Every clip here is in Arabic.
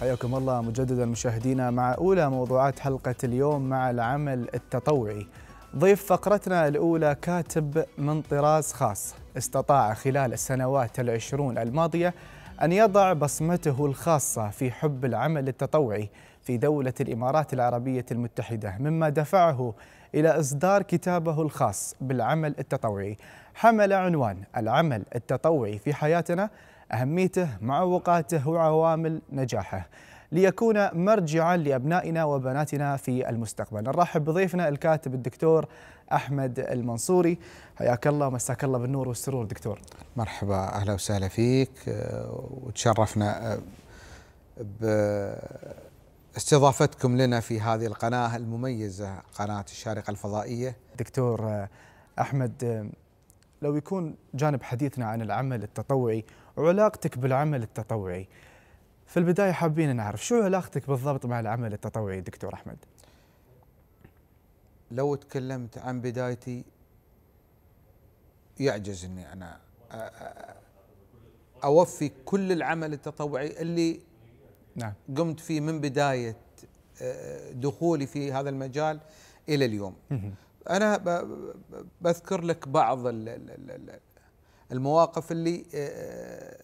حياكم الله مجددا مشاهدينا مع اولى موضوعات حلقه اليوم مع العمل التطوعي. ضيف فقرتنا الاولى كاتب من طراز خاص استطاع خلال السنوات العشرون الماضيه ان يضع بصمته الخاصه في حب العمل التطوعي في دوله الامارات العربيه المتحده مما دفعه الى اصدار كتابه الخاص بالعمل التطوعي. حمل عنوان العمل التطوعي في حياتنا أهميته معوقاته وعوامل نجاحه ليكون مرجعا لابنائنا وبناتنا في المستقبل. نرحب بضيفنا الكاتب الدكتور احمد المنصوري، حياك الله ومساك الله بالنور والسرور دكتور. مرحبا اهلا وسهلا فيك وتشرفنا باستضافتكم لنا في هذه القناه المميزه قناه الشارقه الفضائيه. دكتور احمد لو يكون جانب حديثنا عن العمل التطوعي وعلاقتك بالعمل التطوعي في البداية حابين نعرف شو علاقتك بالضبط مع العمل التطوعي دكتور أحمد لو تكلمت عن بدايتي يعجز أني أنا أوفي كل العمل التطوعي اللي نعم. قمت فيه من بداية دخولي في هذا المجال إلى اليوم أنا بذكر لك بعض ال ال المواقف اللي آه،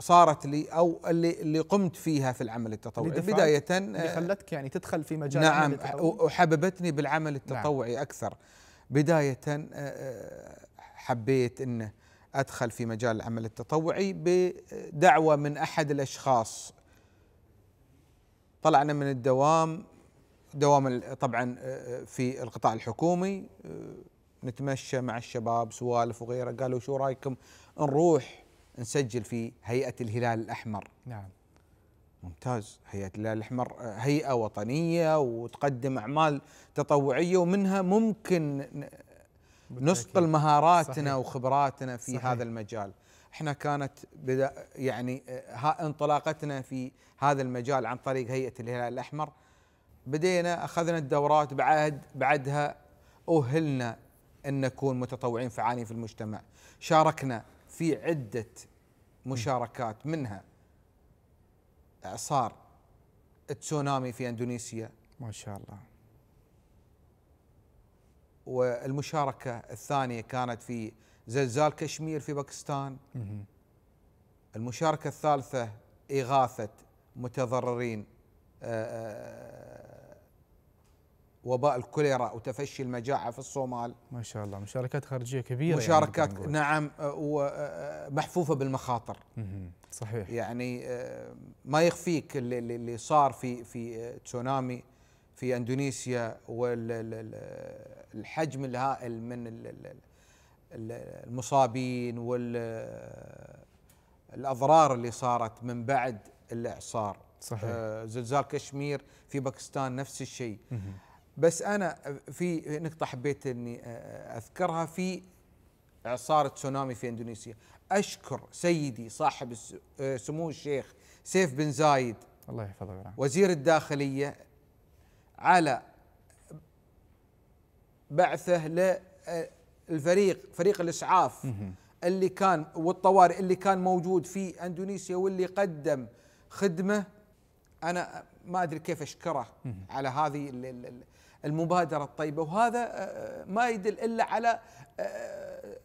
صارت لي او اللي اللي قمت فيها في العمل التطوعي بدايه اللي آه، خلتك يعني تدخل في مجال نعم وحببتني بالعمل نعم. التطوعي نعم اكثر بدايه آه، حبيت ان ادخل في مجال العمل التطوعي بدعوه من احد الاشخاص طلعنا من الدوام دوام طبعا في القطاع الحكومي نتمشى مع الشباب سوالف وغيره قالوا شو رايكم نروح نسجل في هيئه الهلال الاحمر نعم ممتاز هيئه الهلال الاحمر هيئه وطنيه وتقدم اعمال تطوعيه ومنها ممكن نصقل مهاراتنا صحيح. وخبراتنا في صحيح. هذا المجال احنا كانت بدا يعني انطلاقتنا في هذا المجال عن طريق هيئه الهلال الاحمر بدينا اخذنا الدورات بعد بعدها اهلنا أن نكون متطوعين فعالين في المجتمع شاركنا في عدة مشاركات منها إعصار التسونامي في أندونيسيا ما شاء الله والمشاركة الثانية كانت في زلزال كشمير في باكستان المشاركة الثالثة إغاثة متضررين آه، آه، وباء الكوليرا وتفشي المجاعة في الصومال ما شاء الله مشاركات خارجية كبيرة يعني مشاركات يعني نعم أه، ومحفوفة أه، أه، بالمخاطر صحيح يعني ما يخفيك اللي صار في في تسونامي في اندونيسيا والحجم الهائل من المصابين والاضرار اللي صارت من بعد الاعصار صحيح زلزال كشمير في باكستان نفس الشيء بس انا في نقطه حبيت اني آه، آه، اذكرها في اعصار تسونامي في اندونيسيا اشكر سيدي صاحب آه، سمو الشيخ سيف بن زايد الله يحفظه ويرحمه وزير الداخليه على بعثه للفريق فريق الاسعاف اللي كان والطوارئ اللي كان موجود في اندونيسيا واللي قدم خدمه انا ما ادري كيف اشكره على هذه المبادره الطيبه وهذا آه، آه، ما يدل الا على آه،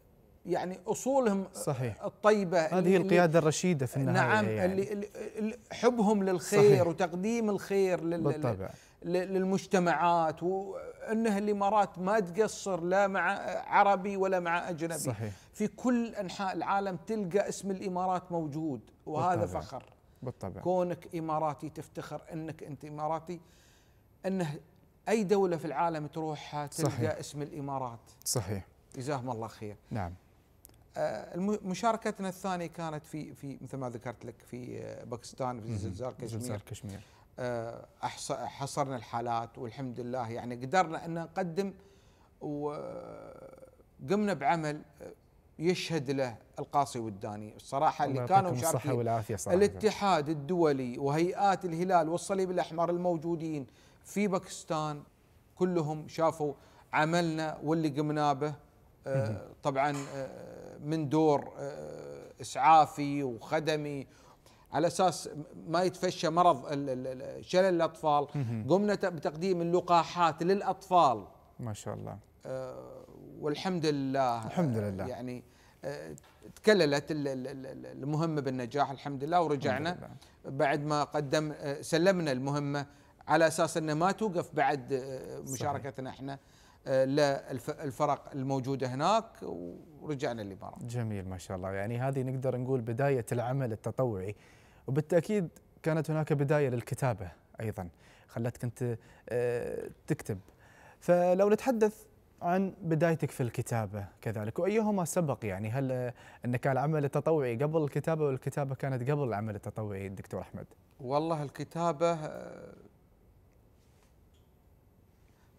يعني اصولهم صحيح الطيبه هذه القياده الرشيده في النهايه نعم يعني. اللي حبهم للخير صحيح وتقديم الخير بالطبع للمجتمعات وانه الامارات ما تقصر لا مع عربي ولا مع اجنبي صحيح في كل انحاء العالم تلقى اسم الامارات موجود وهذا بالطبع فخر بالطبع كونك اماراتي تفتخر انك انت اماراتي انه اي دوله في العالم تروح تلقى صحيح. اسم الامارات صحيح جزاهم الله خير نعم آه، مشاركتنا الثانية كانت في في مثل ما ذكرت لك في آه، باكستان في زلزال كشمير زلزال كشمير آه، حصرنا الحالات والحمد لله يعني قدرنا ان نقدم وقمنا بعمل يشهد له القاصي والداني الصراحه اللي كانوا مشاركين الاتحاد الدولي وهيئات الهلال والصليب الاحمر الموجودين في باكستان كلهم شافوا عملنا واللي قمنا به آه، طبعا آه، من دور آه، اسعافي وخدمي على اساس ما يتفشى مرض شلل الاطفال قمنا بتقديم اللقاحات للاطفال ما شاء الله والحمد لله الحمد لله يعني تكللت المهمه بالنجاح الحمد لله ورجعنا بعد ما قدم سلمنا المهمه على اساس انه ما توقف بعد آه، مشاركتنا احنا آه، للفرق الموجوده هناك ورجعنا الامارات. جميل ما شاء الله يعني هذه نقدر نقول بدايه العمل التطوعي وبالتاكيد كانت هناك بدايه للكتابه ايضا خلتك انت آه، تكتب فلو نتحدث عن بدايتك في الكتابة كذلك وأيهما سبق يعني هل أنك كان العمل التطوعي قبل الكتابة والكتابة كانت قبل العمل التطوعي دكتور أحمد والله الكتابة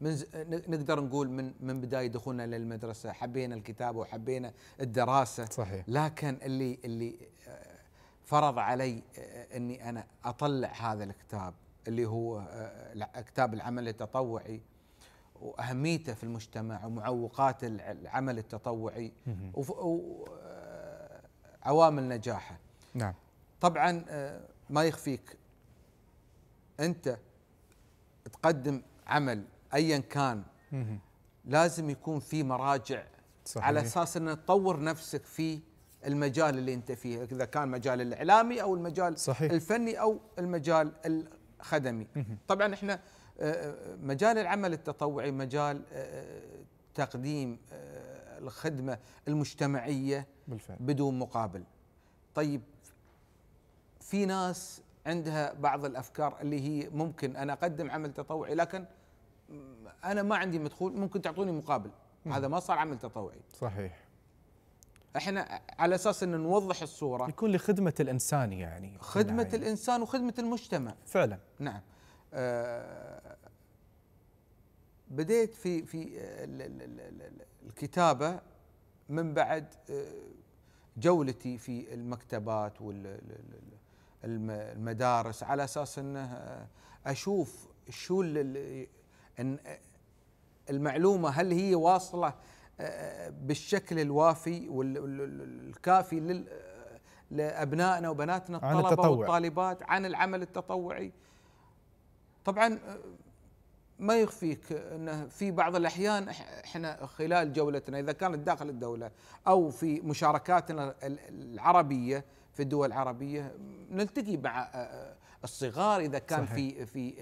من نقدر نقول من من بدايه دخولنا للمدرسه حبينا الكتابه وحبينا الدراسه صحيح لكن اللي اللي آه، فرض علي آه، اني انا اطلع هذا الكتاب اللي هو آه، كتاب العمل التطوعي واهميته في المجتمع ومعوقات العمل التطوعي وعوامل نجاحه نعم طبعا ما يخفيك انت تقدم عمل ايا كان لازم يكون في مراجع صحيح. على اساس ان تطور نفسك في المجال اللي انت فيه اذا كان مجال الاعلامي او المجال صحيح. الفني او المجال الخدمي طبعا احنا آه، آه، مجال العمل التطوعي مجال آه، تقديم الخدمه المجتمعيه بالفعل. بدون مقابل طيب في ناس عندها بعض الافكار اللي هي ممكن انا اقدم عمل تطوعي لكن انا ما عندي مدخول ممكن تعطوني مقابل مم. هذا ما صار عمل تطوعي صحيح احنا على اساس ان نوضح الصوره يكون لخدمه الانسان يعني خدمه يعني. الانسان وخدمه المجتمع فعلا نعم آه بديت في في آه، الكتابه من بعد آه، جولتي في المكتبات والمدارس على اساس انه آه، اشوف شو ان المعلومه هل هي واصله آه، بالشكل الوافي والكافي لابنائنا وبناتنا الطلبه التطوع. والطالبات عن العمل التطوعي طبعا آه، ما يخفيك انه في بعض الاحيان احنا خلال جولتنا اذا كانت داخل الدوله او في مشاركاتنا العربيه في الدول العربيه نلتقي مع آه، الصغار اذا كان صحيح. في في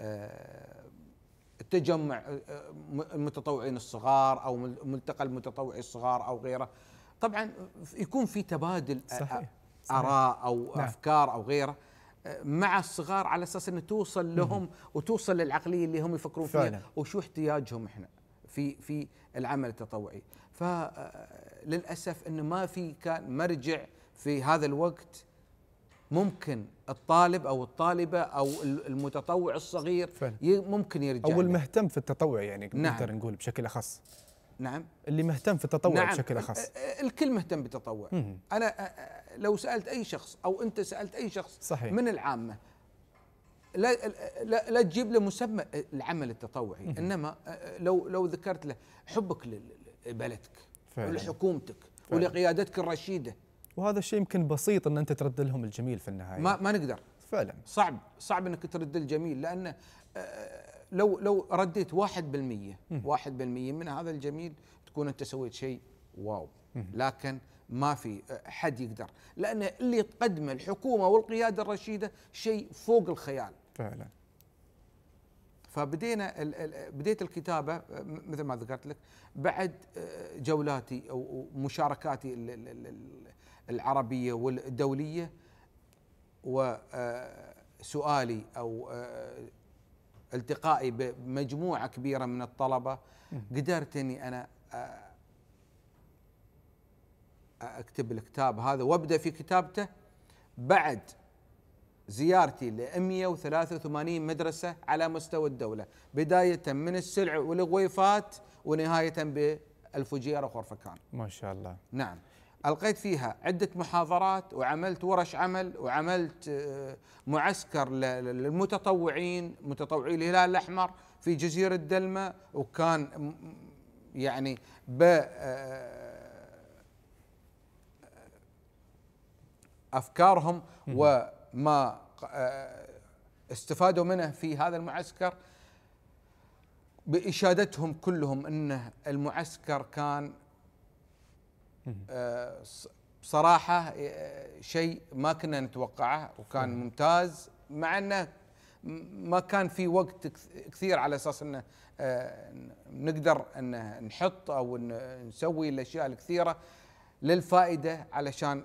آه، تجمع آه، آه، المتطوعين الصغار او ملتقى المتطوعين الصغار او غيره طبعا يكون في تبادل صحيح. اراء او نعم. افكار او غيره مع الصغار على اساس انه توصل لهم وتوصل للعقليه اللي هم يفكرون فيها وشو احتياجهم احنا في في العمل التطوعي فللاسف انه ما في كان مرجع في هذا الوقت ممكن الطالب او الطالبه او المتطوع الصغير فعلا. ممكن يرجع او المهتم في التطوع يعني نعم. نقدر نقول بشكل اخص نعم اللي مهتم في التطوع نعم. بشكل اخص الكل مهتم بالتطوع انا لو سالت اي شخص او انت سالت اي شخص صحيح. من العامه لا لا, لا تجيب له مسمى العمل التطوعي مم. انما لو لو ذكرت له حبك لبلدك ولحكومتك ولقيادتك الرشيده وهذا الشيء يمكن بسيط ان انت ترد لهم الجميل في النهايه ما, ما نقدر فعلا صعب صعب انك ترد الجميل لانه آه، لو لو رديت 1% 1% من هذا الجميل تكون انت سويت شيء واو لكن ما في آه، حد يقدر لان اللي تقدمه الحكومه والقياده الرشيده شيء فوق الخيال فعلا فبدينا بديت الكتابه آه، مثل ما ذكرت لك بعد جولاتي او مشاركاتي العربيه والدوليه وسؤالي او آه، التقائي بمجموعه كبيره من الطلبه قدرت اني انا آه، اكتب الكتاب هذا وابدا في كتابته بعد زيارتي ل 183 مدرسه على مستوى الدوله بدايه من السلع والغويفات ونهايه بالفجيره وخرفكان ما شاء الله نعم القيت فيها عده محاضرات وعملت ورش عمل وعملت آه، معسكر للمتطوعين متطوعي الهلال الاحمر في جزيره دلمه وكان يعني ب آه، افكارهم وما آه، استفادوا منه في هذا المعسكر باشادتهم كلهم ان المعسكر كان آه، بصراحه آه، شيء ما كنا نتوقعه وكان ممتاز مع انه ما كان في وقت كثير على اساس انه آه، نقدر ان نحط او نسوي الاشياء الكثيره للفائده علشان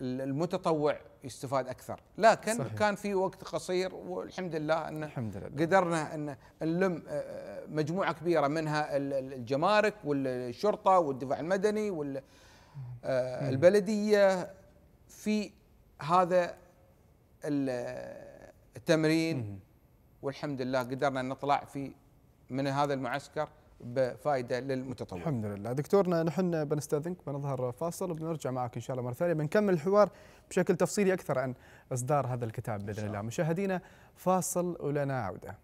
المتطوع يستفاد اكثر لكن صحيح. كان في وقت قصير والحمد لله ان الحمد لله. قدرنا ان نلم مجموعه كبيره منها الجمارك والشرطه والدفاع المدني وال آه، البلديه في هذا التمرين والحمد لله قدرنا نطلع في من هذا المعسكر بفائده للمتطوع. الحمد لله، دكتورنا نحن بنستاذنك بنظهر فاصل وبنرجع معك ان شاء الله مره ثانيه بنكمل الحوار بشكل تفصيلي اكثر عن اصدار هذا الكتاب باذن الله، مشاهدينا فاصل ولنا عوده.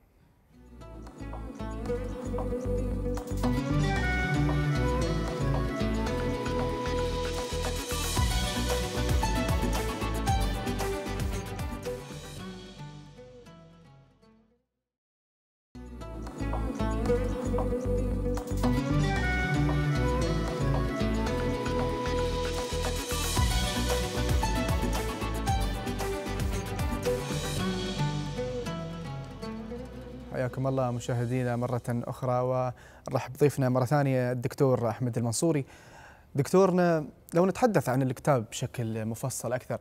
حياكم الله مشاهدينا مرة أخرى ونرحب بضيفنا مرة ثانية الدكتور أحمد المنصوري دكتورنا لو نتحدث عن الكتاب بشكل مفصل أكثر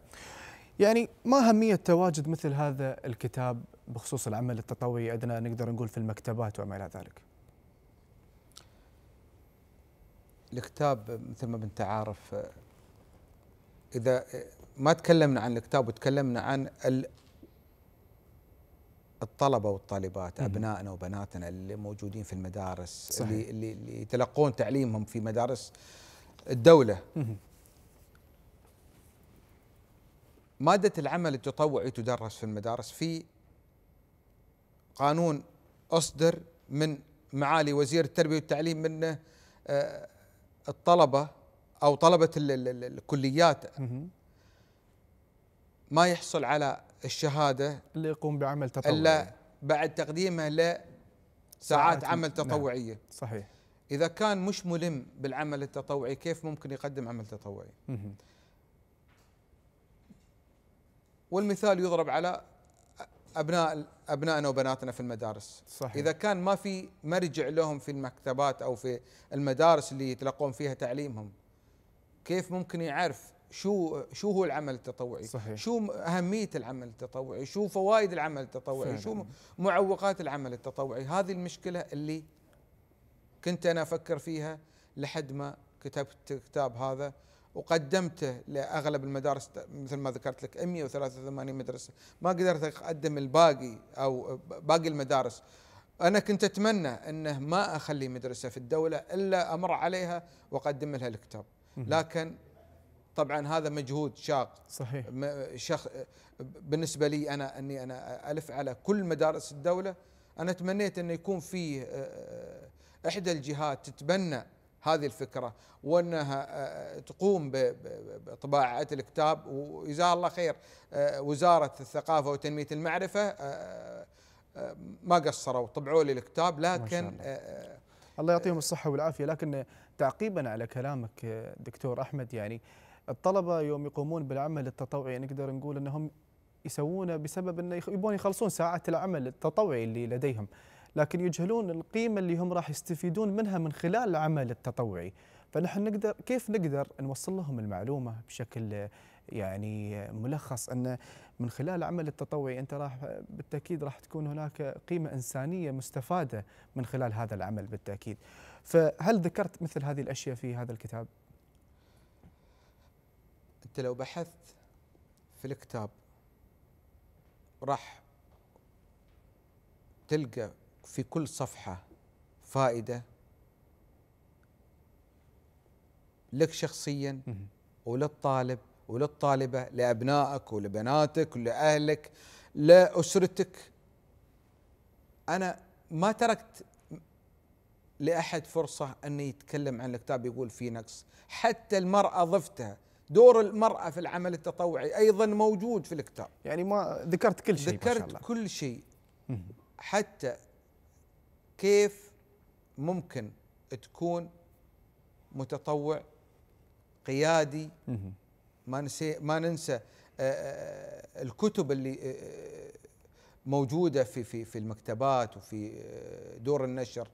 يعني ما أهمية تواجد مثل هذا الكتاب بخصوص العمل التطوعي عندنا نقدر نقول في المكتبات وما إلى ذلك الكتاب مثل ما بنت عارف اذا ما تكلمنا عن الكتاب وتكلمنا عن الطلبه والطالبات ابنائنا وبناتنا اللي موجودين في المدارس صحيح. اللي اللي يتلقون تعليمهم في مدارس الدوله ماده العمل التطوعي تدرس في المدارس في قانون اصدر من معالي وزير التربيه والتعليم من آه، الطلبه او طلبه الكليات ما يحصل على الشهاده اللي يقوم بعمل تطوعي الا بعد تقديمه لساعات عمل نعم. تطوعيه نعم صحيح اذا كان مش ملم بالعمل التطوعي كيف ممكن يقدم عمل تطوعي؟ والمثال يضرب على ابناء ابنائنا وبناتنا في المدارس صحيح. اذا كان ما في مرجع لهم في المكتبات او في المدارس اللي يتلقون فيها تعليمهم كيف ممكن يعرف شو شو هو العمل التطوعي صحيح. شو اهميه العمل التطوعي شو فوائد العمل التطوعي فعلا. شو معوقات العمل التطوعي هذه المشكله اللي كنت انا افكر فيها لحد ما كتبت الكتاب هذا وقدمته لاغلب المدارس مثل ما ذكرت لك 183 مدرسه ما قدرت اقدم الباقي او باقي المدارس انا كنت اتمنى انه ما اخلي مدرسه في الدوله الا امر عليها واقدم لها الكتاب لكن طبعا هذا مجهود شاق صحيح شخ بالنسبه لي انا اني انا الف على كل مدارس الدوله انا تمنيت انه يكون في آه، احدى الجهات تتبنى هذه الفكرة وأنها آه، آه، تقوم بطباعة آية الكتاب وجزاها الله خير آه، وزارة الثقافة وتنمية المعرفة ما قصروا طبعوا لي الكتاب لكن الله. الله يعطيهم الصحة والعافية لكن تعقيبا على كلامك دكتور أحمد يعني الطلبة يوم يقومون بالعمل التطوعي نقدر نقول أنهم يسوونه بسبب أنه يبون يخلصون ساعة العمل التطوعي اللي لديهم لكن يجهلون القيمه اللي هم راح يستفيدون منها من خلال العمل التطوعي فنحن نقدر كيف نقدر نوصل لهم المعلومه بشكل يعني ملخص ان من خلال العمل التطوعي انت راح بالتاكيد راح تكون هناك قيمه انسانيه مستفاده من خلال هذا العمل بالتاكيد. فهل ذكرت مثل هذه الاشياء في هذا الكتاب؟ انت لو بحثت في الكتاب راح تلقى في كل صفحة فائدة لك شخصيا وللطالب وللطالبة لأبنائك ولبناتك ولأهلك لأسرتك أنا ما تركت لأحد فرصة أن يتكلم عن الكتاب يقول في نقص حتى المرأة ضفتها دور المرأة في العمل التطوعي أيضا موجود في الكتاب يعني ما ذكرت كل شيء ذكرت ما شاء الله. كل شيء حتى كيف ممكن تكون متطوع قيادي ما ننسى ما آه، ننسى آه، الكتب اللي آه، موجوده في في في المكتبات وفي دور النشر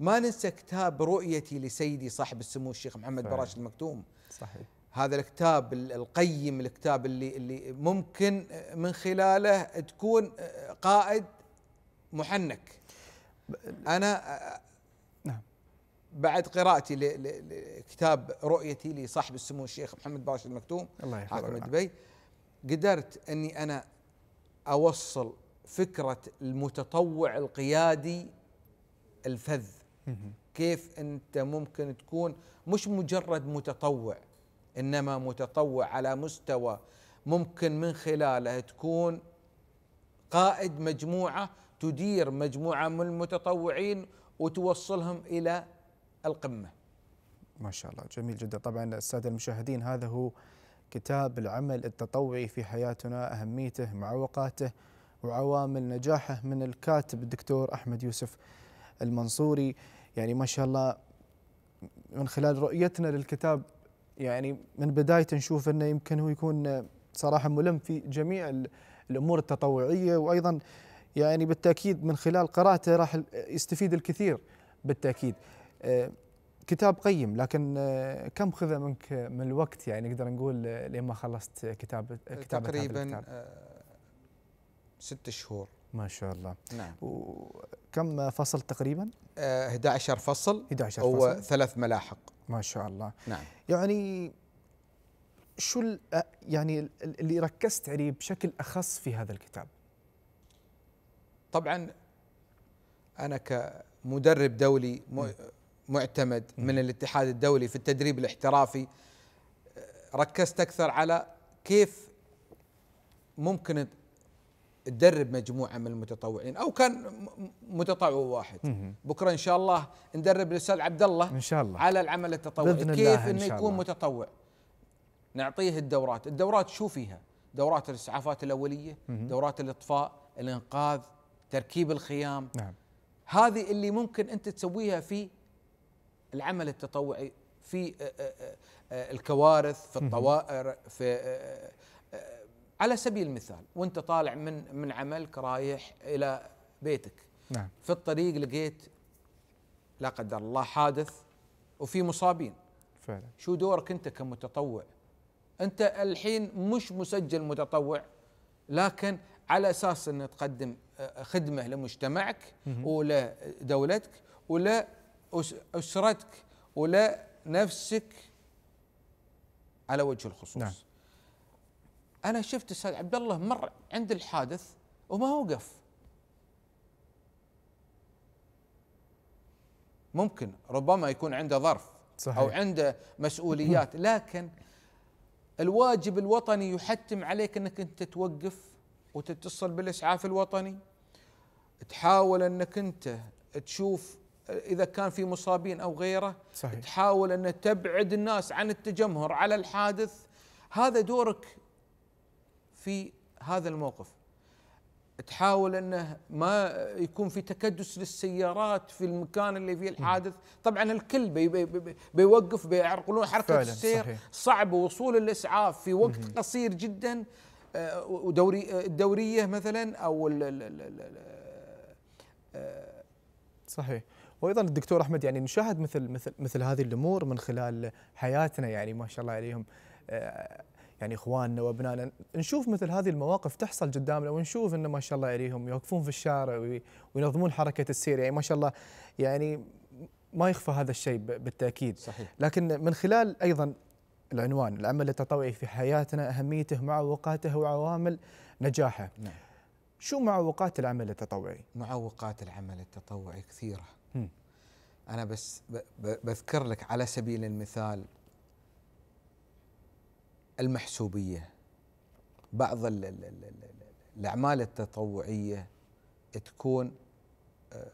ما ننسى كتاب رؤيتي لسيدي صاحب السمو الشيخ محمد براش المكتوم صحيح هذا الكتاب القيم الكتاب اللي اللي ممكن من خلاله تكون قائد محنك انا نعم بعد قراءتي لكتاب رؤيتي لصاحب السمو الشيخ محمد باشا المكتوم الله حاكم دبي قدرت اني انا اوصل فكره المتطوع القيادي الفذ كيف انت ممكن تكون مش مجرد متطوع انما متطوع على مستوى ممكن من خلاله تكون قائد مجموعه تدير مجموعه من المتطوعين وتوصلهم الى القمه. ما شاء الله جميل جدا طبعا الساده المشاهدين هذا هو كتاب العمل التطوعي في حياتنا اهميته معوقاته وعوامل نجاحه من الكاتب الدكتور احمد يوسف المنصوري يعني ما شاء الله من خلال رؤيتنا للكتاب يعني من بدايته نشوف انه يمكن هو يكون صراحه ملم في جميع الامور التطوعيه وايضا يعني بالتأكيد من خلال قراءته راح يستفيد الكثير بالتأكيد آه، كتاب قيم لكن آه، كم خذ منك من الوقت يعني نقدر نقول آه، لين ما خلصت كتاب كتاب تقريبا ست شهور ما شاء الله نعم وكم فصل تقريبا؟ 11 فصل 11 فصل وثلاث ملاحق ما شاء الله نعم يعني شو يعني اللي ركزت عليه بشكل اخص في هذا الكتاب؟ طبعا انا كمدرب دولي معتمد من الاتحاد الدولي في التدريب الاحترافي ركزت اكثر على كيف ممكن تدرب مجموعه من المتطوعين او كان متطوع واحد بكره ان شاء الله ندرب الاستاذ عبد الله ان شاء الله على العمل التطوعي كيف انه إن يكون الله. متطوع نعطيه الدورات الدورات شو فيها دورات الاسعافات الاوليه دورات الاطفاء الانقاذ تركيب الخيام نعم هذه اللي ممكن انت تسويها في العمل التطوعي في آه، آه، آه، الكوارث في الطوائر في على سبيل المثال وانت طالع من من عملك رايح الى بيتك نعم في الطريق لقيت لا قدر الله حادث وفي مصابين فعلا شو دورك انت كمتطوع؟ انت الحين مش مسجل متطوع لكن على اساس ان تقدم خدمه لمجتمعك ولدولتك ولاسرتك ولنفسك على وجه الخصوص نعم. انا شفت استاذ عبد الله مر عند الحادث وما وقف ممكن ربما يكون عنده ظرف صحيح. او عنده مسؤوليات لكن الواجب الوطني يحتم عليك انك انت توقف وتتصل بالاسعاف الوطني تحاول انك انت تشوف اذا كان في مصابين او غيره صحيح. تحاول ان تبعد الناس عن التجمهر على الحادث هذا دورك في هذا الموقف تحاول انه ما يكون في تكدس للسيارات في المكان اللي فيه الحادث طبعا الكل بي بي بيوقف بيعرقلون حركه السير صعب وصول الاسعاف في وقت قصير جدا ودوري آه، آه، الدوريه مثلا او آه، صحيح وايضا الدكتور احمد يعني نشاهد مثل مثل مثل هذه الامور من خلال حياتنا يعني ما شاء الله عليهم يعني اخواننا وابنائنا نشوف مثل هذه المواقف تحصل قدامنا ونشوف انه ما شاء الله عليهم يوقفون في الشارع وينظمون حركه السير يعني ما شاء الله يعني ما يخفى هذا الشيء بالتاكيد صحيح. لكن من خلال ايضا العنوان العمل التطوعي في حياتنا أهميته معوقاته وعوامل نجاحه نعم. شو معوقات العمل التطوعي؟ معوقات العمل التطوعي كثيرة م. أنا بس بذكر لك على سبيل المثال المحسوبية بعض الأعمال التطوعية تكون آه،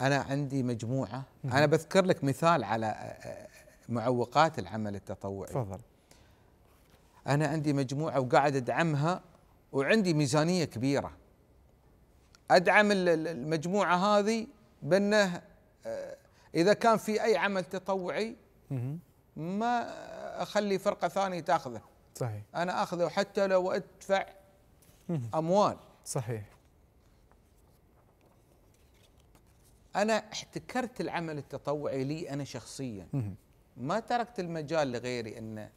انا عندي مجموعه انا بذكر لك مثال على آه، آه، معوقات العمل التطوعي تفضل انا عندي مجموعه وقاعد ادعمها وعندي ميزانيه كبيره ادعم المجموعه هذه بانه آه، اذا كان في اي عمل تطوعي ما اخلي فرقه ثانيه تاخذه صحيح انا اخذه حتى لو ادفع اموال صحيح انا احتكرت العمل التطوعي لي انا شخصيا ما تركت المجال لغيري انه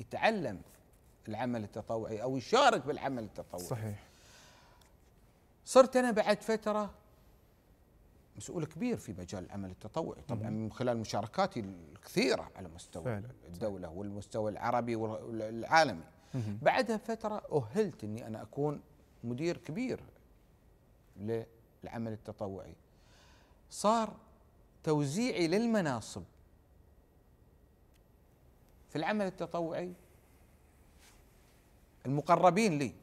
يتعلم العمل التطوعي او يشارك بالعمل التطوعي صحيح صرت انا بعد فتره مسؤول كبير في مجال العمل التطوعي طبعا من خلال مشاركاتي الكثيره على مستوى فعلا. الدوله والمستوى العربي والعالمي بعدها فتره اهلت اني انا اكون مدير كبير العمل التطوعي صار توزيعي للمناصب في العمل التطوعي المقربين لي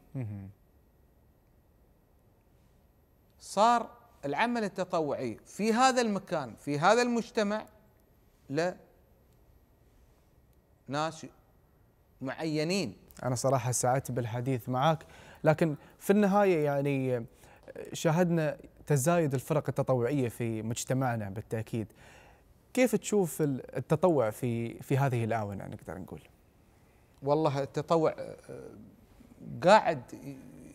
صار العمل التطوعي في هذا المكان في هذا المجتمع لناس معينين انا صراحه سعدت بالحديث معك لكن في النهايه يعني شاهدنا تزايد الفرق التطوعيه في مجتمعنا بالتاكيد. كيف تشوف التطوع في في هذه الاونه نقدر نقول؟ والله التطوع آه، قاعد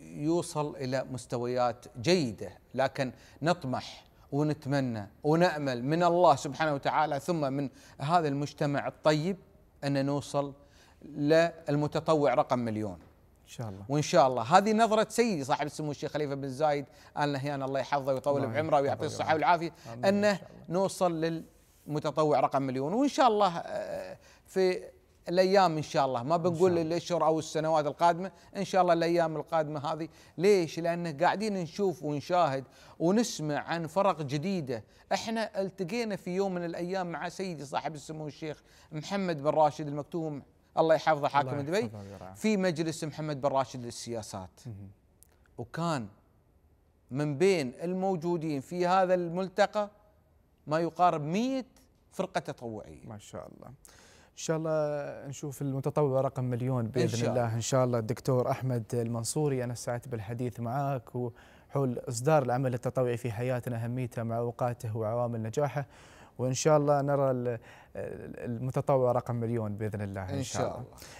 يوصل الى مستويات جيده لكن نطمح ونتمنى ونامل من الله سبحانه وتعالى ثم من هذا المجتمع الطيب ان نوصل للمتطوع رقم مليون شاء الله وان شاء الله هذه نظره سيدي صاحب السمو الشيخ خليفه بن زايد ال نهيان الله يحفظه ويطول بعمره ويعطيه الصحه والعافيه انه نوصل للمتطوع رقم مليون وان شاء الله آه، في الايام ان شاء الله ما بنقول الاشهر او السنوات القادمه ان شاء الله الايام القادمه هذه ليش لان قاعدين نشوف ونشاهد ونسمع عن فرق جديده احنا التقينا في يوم من الايام مع سيدي صاحب السمو الشيخ محمد بن راشد المكتوم الله يحفظه حاكم دبي في مجلس محمد بن راشد للسياسات وكان من بين الموجودين في هذا الملتقى ما يقارب 100 فرقه تطوعيه ما شاء الله ان شاء الله نشوف المتطوع رقم مليون باذن إن شاء الله. الله ان شاء الله الدكتور احمد المنصوري انا سعدت بالحديث معك وحول اصدار العمل التطوعي في حياتنا اهميته مع اوقاته وعوامل نجاحه وان شاء الله نرى المتطوع رقم مليون باذن الله ان شاء الله